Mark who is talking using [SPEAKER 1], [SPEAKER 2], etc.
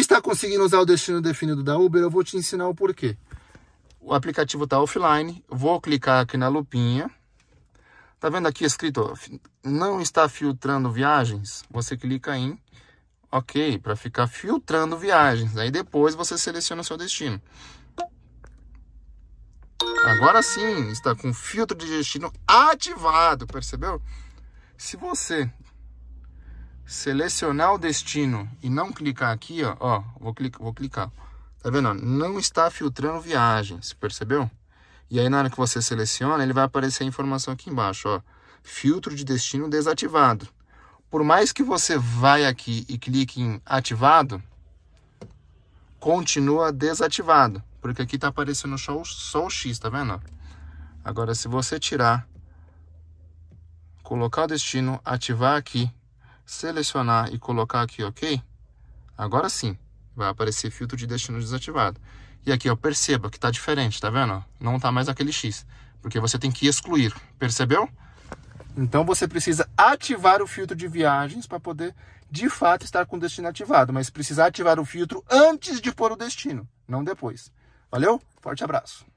[SPEAKER 1] está conseguindo usar o destino definido da Uber, eu vou te ensinar o porquê. O aplicativo está offline, vou clicar aqui na lupinha. Tá vendo aqui escrito, não está filtrando viagens? Você clica em OK para ficar filtrando viagens. Aí depois você seleciona o seu destino. Agora sim, está com o filtro de destino ativado, percebeu? Se você selecionar o destino e não clicar aqui, ó, ó vou, clicar, vou clicar. Tá vendo? Ó? Não está filtrando viagens, percebeu? E aí na hora que você seleciona, ele vai aparecer a informação aqui embaixo, ó. Filtro de destino desativado. Por mais que você vai aqui e clique em ativado, continua desativado, porque aqui tá aparecendo só, só o X, tá vendo? Agora se você tirar, colocar o destino, ativar aqui, selecionar e colocar aqui OK, agora sim vai aparecer filtro de destino desativado. E aqui, ó, perceba que está diferente, tá vendo? Não está mais aquele X, porque você tem que excluir, percebeu? Então você precisa ativar o filtro de viagens para poder de fato estar com o destino ativado, mas precisa ativar o filtro antes de pôr o destino, não depois. Valeu? Forte abraço.